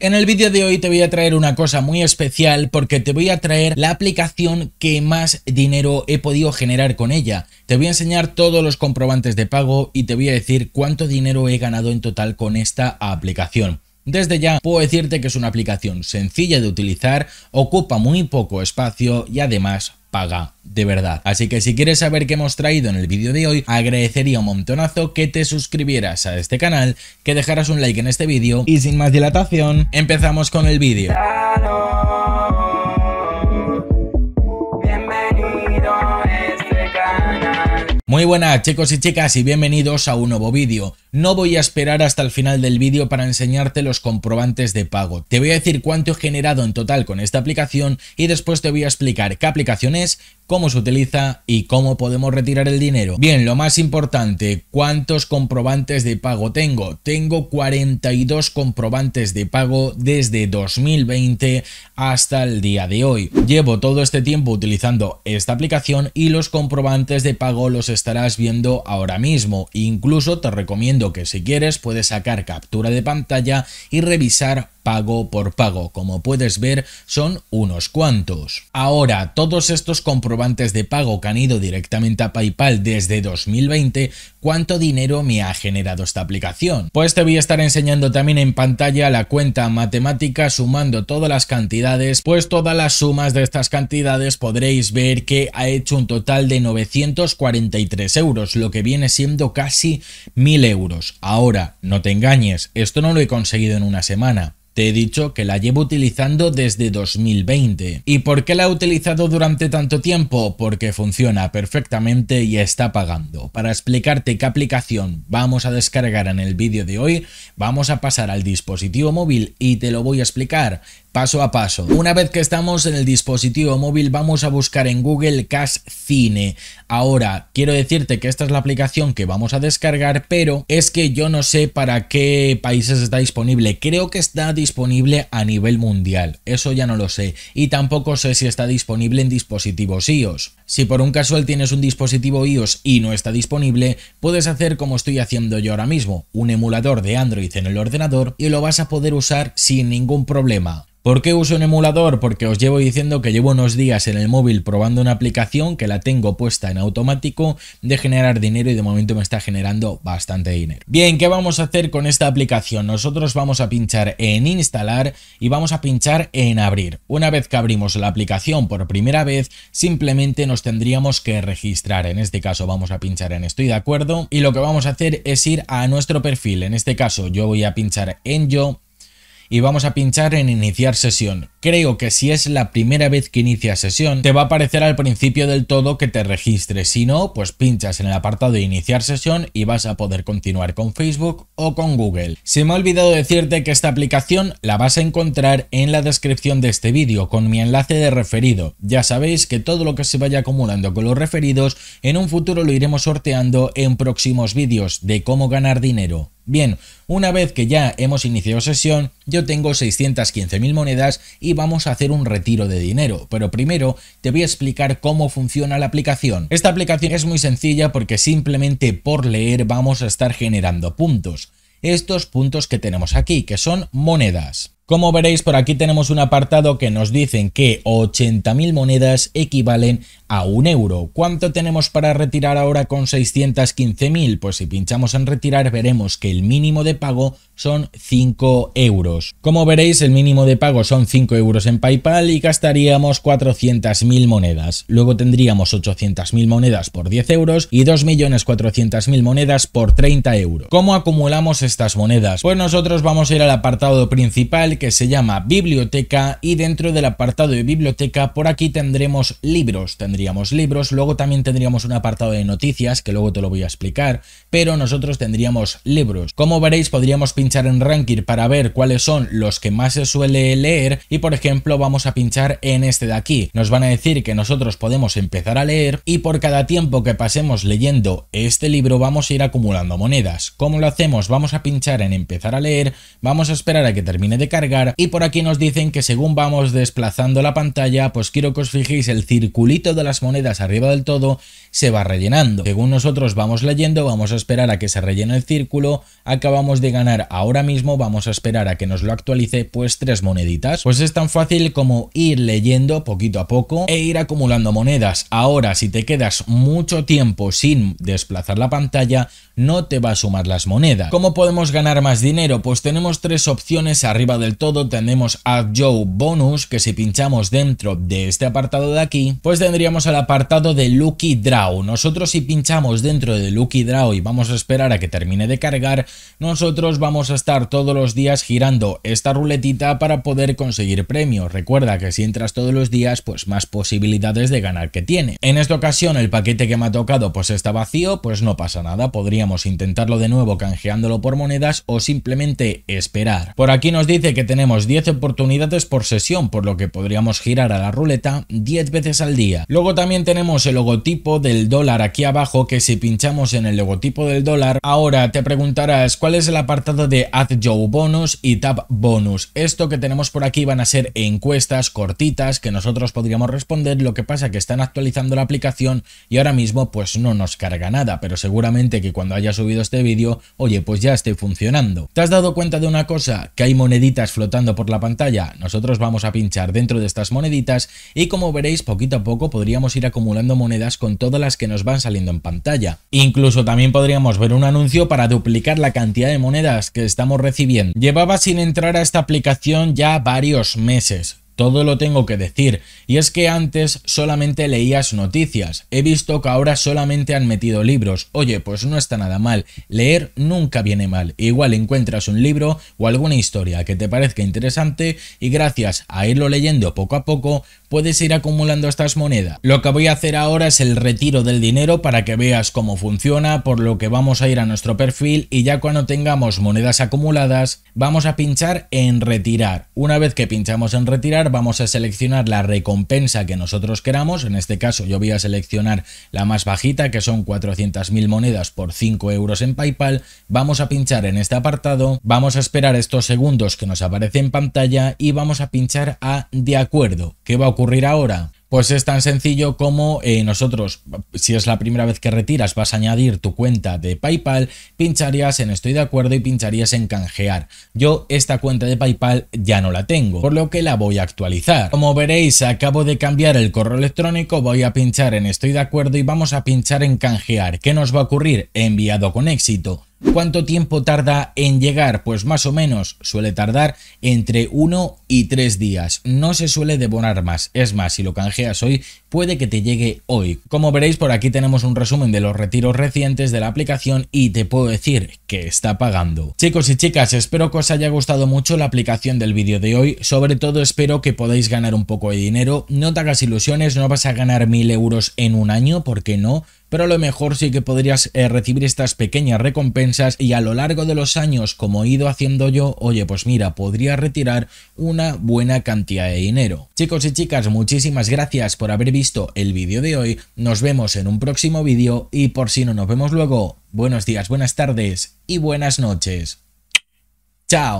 En el vídeo de hoy te voy a traer una cosa muy especial porque te voy a traer la aplicación que más dinero he podido generar con ella. Te voy a enseñar todos los comprobantes de pago y te voy a decir cuánto dinero he ganado en total con esta aplicación. Desde ya puedo decirte que es una aplicación sencilla de utilizar, ocupa muy poco espacio y además paga de verdad. Así que si quieres saber qué hemos traído en el vídeo de hoy, agradecería un montonazo que te suscribieras a este canal, que dejaras un like en este vídeo y sin más dilatación, empezamos con el vídeo. Ah, Muy buenas chicos y chicas y bienvenidos a un nuevo vídeo. No voy a esperar hasta el final del vídeo para enseñarte los comprobantes de pago. Te voy a decir cuánto he generado en total con esta aplicación y después te voy a explicar qué aplicación es cómo se utiliza y cómo podemos retirar el dinero. Bien, lo más importante, ¿cuántos comprobantes de pago tengo? Tengo 42 comprobantes de pago desde 2020 hasta el día de hoy. Llevo todo este tiempo utilizando esta aplicación y los comprobantes de pago los estarás viendo ahora mismo. Incluso te recomiendo que si quieres puedes sacar captura de pantalla y revisar pago por pago. Como puedes ver, son unos cuantos. Ahora, todos estos comprobantes antes de pago que han ido directamente a PayPal desde 2020, cuánto dinero me ha generado esta aplicación. Pues te voy a estar enseñando también en pantalla la cuenta matemática sumando todas las cantidades, pues todas las sumas de estas cantidades podréis ver que ha hecho un total de 943 euros, lo que viene siendo casi 1000 euros. Ahora, no te engañes, esto no lo he conseguido en una semana. Te he dicho que la llevo utilizando desde 2020. ¿Y por qué la he utilizado durante tanto tiempo? Porque funciona perfectamente y está pagando. Para explicarte qué aplicación vamos a descargar en el vídeo de hoy, vamos a pasar al dispositivo móvil y te lo voy a explicar paso a paso. Una vez que estamos en el dispositivo móvil vamos a buscar en Google Cash Cine. Ahora, quiero decirte que esta es la aplicación que vamos a descargar, pero es que yo no sé para qué países está disponible. Creo que está disponible a nivel mundial, eso ya no lo sé. Y tampoco sé si está disponible en dispositivos iOS. Si por un casual tienes un dispositivo iOS y no está disponible, puedes hacer como estoy haciendo yo ahora mismo, un emulador de Android en el ordenador y lo vas a poder usar sin ningún problema. ¿Por qué uso un emulador? Porque os llevo diciendo que llevo unos días en el móvil probando una aplicación que la tengo puesta en automático de generar dinero y de momento me está generando bastante dinero. Bien, ¿qué vamos a hacer con esta aplicación? Nosotros vamos a pinchar en instalar y vamos a pinchar en abrir. Una vez que abrimos la aplicación por primera vez, simplemente nos tendríamos que registrar. En este caso vamos a pinchar en estoy de acuerdo y lo que vamos a hacer es ir a nuestro perfil. En este caso yo voy a pinchar en yo y vamos a pinchar en iniciar sesión. Creo que si es la primera vez que inicia sesión, te va a aparecer al principio del todo que te registres. Si no, pues pinchas en el apartado de iniciar sesión y vas a poder continuar con Facebook o con Google. Se me ha olvidado decirte que esta aplicación la vas a encontrar en la descripción de este vídeo con mi enlace de referido. Ya sabéis que todo lo que se vaya acumulando con los referidos en un futuro lo iremos sorteando en próximos vídeos de cómo ganar dinero. Bien, una vez que ya hemos iniciado sesión, yo tengo 615.000 monedas y vamos a hacer un retiro de dinero, pero primero te voy a explicar cómo funciona la aplicación. Esta aplicación es muy sencilla porque simplemente por leer vamos a estar generando puntos. Estos puntos que tenemos aquí, que son monedas. Como veréis, por aquí tenemos un apartado que nos dicen que 80.000 monedas equivalen a un euro. ¿Cuánto tenemos para retirar ahora con 615.000? Pues si pinchamos en retirar veremos que el mínimo de pago son 5 euros. Como veréis, el mínimo de pago son 5 euros en PayPal y gastaríamos 400.000 monedas. Luego tendríamos 800.000 monedas por 10 euros y 2.400.000 monedas por 30 euros. ¿Cómo acumulamos estas monedas? Pues nosotros vamos a ir al apartado principal que se llama biblioteca y dentro del apartado de biblioteca por aquí tendremos libros, tendríamos libros, luego también tendríamos un apartado de noticias que luego te lo voy a explicar, pero nosotros tendríamos libros. Como veréis podríamos pinchar en ranking para ver cuáles son los que más se suele leer y por ejemplo vamos a pinchar en este de aquí. Nos van a decir que nosotros podemos empezar a leer y por cada tiempo que pasemos leyendo este libro vamos a ir acumulando monedas. como lo hacemos? Vamos a pinchar en empezar a leer, vamos a esperar a que termine de cargar y por aquí nos dicen que según vamos desplazando la pantalla, pues quiero que os fijéis el circulito de las monedas arriba del todo se va rellenando. Según nosotros vamos leyendo, vamos a esperar a que se rellene el círculo, acabamos de ganar ahora mismo, vamos a esperar a que nos lo actualice pues tres moneditas. Pues es tan fácil como ir leyendo poquito a poco e ir acumulando monedas. Ahora si te quedas mucho tiempo sin desplazar la pantalla, no te va a sumar las monedas. ¿Cómo podemos ganar más dinero? Pues tenemos tres opciones arriba del todo tenemos a Joe Bonus, que si pinchamos dentro de este apartado de aquí, pues tendríamos el apartado de Lucky Draw. Nosotros si pinchamos dentro de Lucky Draw y vamos a esperar a que termine de cargar, nosotros vamos a estar todos los días girando esta ruletita para poder conseguir premio Recuerda que si entras todos los días, pues más posibilidades de ganar que tiene. En esta ocasión el paquete que me ha tocado pues está vacío, pues no pasa nada, podríamos intentarlo de nuevo canjeándolo por monedas o simplemente esperar. Por aquí nos dice que tenemos 10 oportunidades por sesión, por lo que podríamos girar a la ruleta 10 veces al día. Luego también tenemos el logotipo del dólar aquí abajo, que si pinchamos en el logotipo del dólar, ahora te preguntarás cuál es el apartado de Add Joe Bonus y Tab Bonus. Esto que tenemos por aquí van a ser encuestas cortitas que nosotros podríamos responder, lo que pasa que están actualizando la aplicación y ahora mismo pues no nos carga nada, pero seguramente que cuando haya subido este vídeo, oye, pues ya esté funcionando. ¿Te has dado cuenta de una cosa? Que hay moneditas flotando por la pantalla. Nosotros vamos a pinchar dentro de estas moneditas y como veréis poquito a poco podríamos ir acumulando monedas con todas las que nos van saliendo en pantalla. Incluso también podríamos ver un anuncio para duplicar la cantidad de monedas que estamos recibiendo. Llevaba sin entrar a esta aplicación ya varios meses todo lo tengo que decir. Y es que antes solamente leías noticias. He visto que ahora solamente han metido libros. Oye, pues no está nada mal. Leer nunca viene mal. Igual encuentras un libro o alguna historia que te parezca interesante y gracias a irlo leyendo poco a poco puedes ir acumulando estas monedas. Lo que voy a hacer ahora es el retiro del dinero para que veas cómo funciona, por lo que vamos a ir a nuestro perfil y ya cuando tengamos monedas acumuladas vamos a pinchar en retirar. Una vez que pinchamos en retirar vamos a seleccionar la recompensa que nosotros queramos, en este caso yo voy a seleccionar la más bajita que son 400.000 monedas por 5 euros en Paypal, vamos a pinchar en este apartado, vamos a esperar estos segundos que nos aparece en pantalla y vamos a pinchar a de acuerdo. ¿Qué va a ocurrir ahora? Pues es tan sencillo como eh, nosotros, si es la primera vez que retiras, vas a añadir tu cuenta de PayPal, pincharías en estoy de acuerdo y pincharías en canjear. Yo esta cuenta de PayPal ya no la tengo, por lo que la voy a actualizar. Como veréis, acabo de cambiar el correo electrónico, voy a pinchar en estoy de acuerdo y vamos a pinchar en canjear. ¿Qué nos va a ocurrir? Enviado con éxito. ¿Cuánto tiempo tarda en llegar? Pues más o menos suele tardar entre 1 y 3 días. No se suele devorar más. Es más, si lo canjeas hoy, puede que te llegue hoy. Como veréis, por aquí tenemos un resumen de los retiros recientes de la aplicación y te puedo decir que está pagando. Chicos y chicas, espero que os haya gustado mucho la aplicación del vídeo de hoy. Sobre todo espero que podáis ganar un poco de dinero. No te hagas ilusiones, no vas a ganar 1000 euros en un año, porque no? pero lo mejor sí que podrías eh, recibir estas pequeñas recompensas y a lo largo de los años, como he ido haciendo yo, oye, pues mira, podría retirar una buena cantidad de dinero. Chicos y chicas, muchísimas gracias por haber visto el vídeo de hoy, nos vemos en un próximo vídeo y por si no nos vemos luego, buenos días, buenas tardes y buenas noches. ¡Chao!